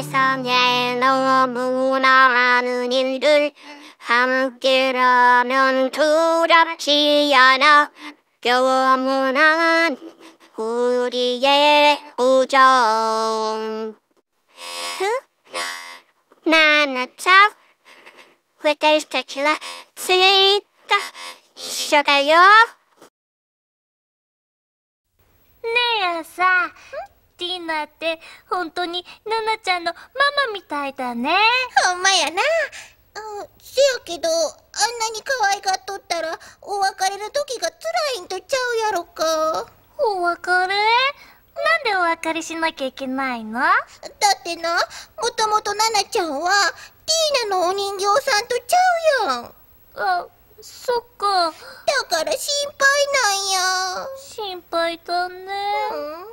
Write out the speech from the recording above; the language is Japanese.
세상 너무나 많은 일들 함께라면 두렵지 않아 경험한 우리의 우정 나나 탑 With tequila, s w e 여사, ティーナって本当にナナちゃんのママみたいだねほんまやなうん、せやけどあんなに可愛がっとったらお別れの時が辛いんとちゃうやろかお別れなんでお別れしなきゃいけないのだってなもともとナナちゃんはティーナのお人形さんとちゃうやんあそっかだから心配なんや心配だね、うん